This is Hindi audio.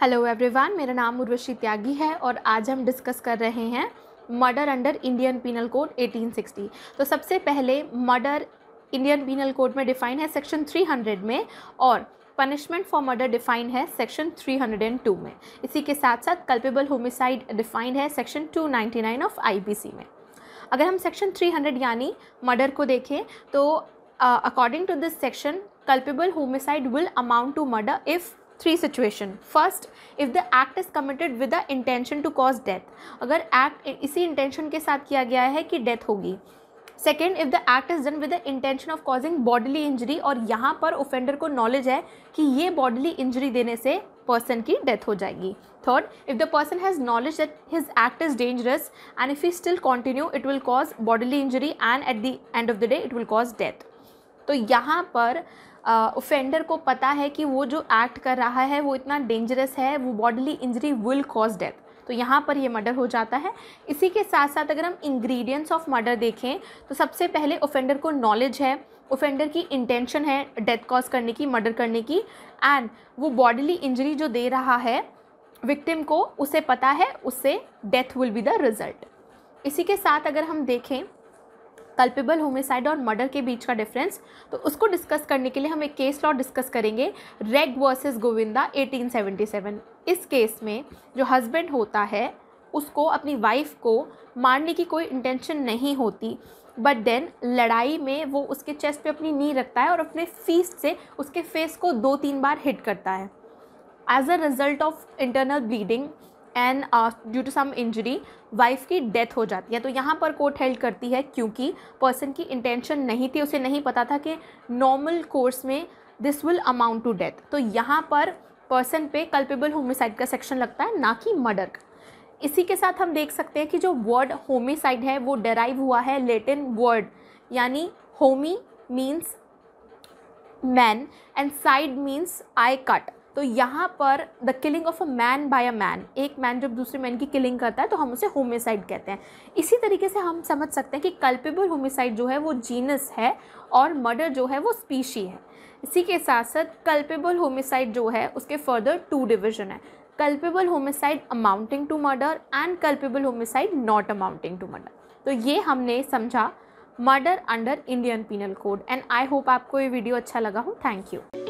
हेलो एवरीवन मेरा नाम उर्वशी त्यागी है और आज हम डिस्कस कर रहे हैं murder under Indian penal code 1860 तो सबसे पहले मर्डर इंडियन पीनल कोड में डिफाइन है सेक्शन 300 में और पनिशमेंट फॉर मर्डर डिफाइन है सेक्शन 302 में इसी के साथ साथ कल्पेबल होमिसाइड डिफाइंड है सेक्शन 299 ऑफ आईपीसी में अगर हम सेक्शन 300 यानी मर्डर को देखें तो according to this section culpable homicide will amount to murder if three situation first if the act is committed with the intention to cause death अगर एक्ट इसी इंटेंशन के साथ किया गया है कि डेथ होगी second if the act is done with the intention of causing bodily injury और यहाँ पर ओफेंडर को नॉलेज है कि ये बॉडली इंजरी देने से पर्सन की डेथ हो जाएगी third if the person has knowledge that his act is dangerous and if you still continue it will cause bodily injury and at the end of the day it will cause death तो यहाँ पर ऑफेंडर को पता है कि वो जो एक्ट कर रहा है वो इतना डेंजरस है वो bodily injury will cause death तो यहाँ पर ये मर्डर हो जाता है इसी के साथ साथ अगर हम इंग्रेडिएंट्स ऑफ मर्डर देखें तो सबसे पहले ऑफेंडर को नॉलेज है ऑफेंडर की इंटेंशन है डेथ कॉज करने की मर्डर करने की एंड वो बॉडली इंजरी जो दे रहा है विक्टिम को उसे पता है उससे death will be the result इसी के साथ अगर हम देखें कल्पेबल होमिसाइड और मर्डर के बीच का डिफरेंस तो उसको डिस्कस करने के लिए हम एक केस लॉ डिस्कस करेंगे रेग वर्सेस गोविंदा 1877 इस केस में जो हस्बैंड होता है उसको अपनी वाइफ को मारने की कोई इंटेंशन नहीं होती बट देन लड़ाई में वो उसके चेस्ट पे अपनी नी रखता है और अपने फीस से उसके फेस को दो तीन बार हिट करता है as a result of internal bleeding and due to some injury wife की डेथ हो जाती है तो यहाँ पर कोर्ट हेल्ड करती है क्योंकि पर्सन की इंटेंशन नहीं थी उसे नहीं पता था कि नॉर्मल कोर्स में this will amount to death तो यहाँ पर पर्सन पे कल्पेबल होमिसाइड का सेक्शन लगता है ना कि मर्डर का इसी के साथ हम देख सकते हैं कि जो वर्ड होमिसाइड है वो डेराइव हुआ है लेटिन वर्ड यानी homi means man and cide means I cut तो यहाँ पर the killing of a man by a man एक मैन जब दूसरे मैन की किलिंग करता है तो हम उसे होमिसाइड कहते हैं इसी तरीके से हम समझ सकते हैं कि कल्पेबल होमिसाइड जो है वो जीनस है और मर्डर जो है वो स्पीशी है इसी के साथ साथ कल्पेबल होमिसाइड जो है उसके फर्दर टू डिविजन है culpable homicide amounting to murder and culpable homicide not amounting to murder तो ये हमने समझा murder under Indian penal code and I hope आपको ये वीडियो अच्छा लगा हो थैंक यू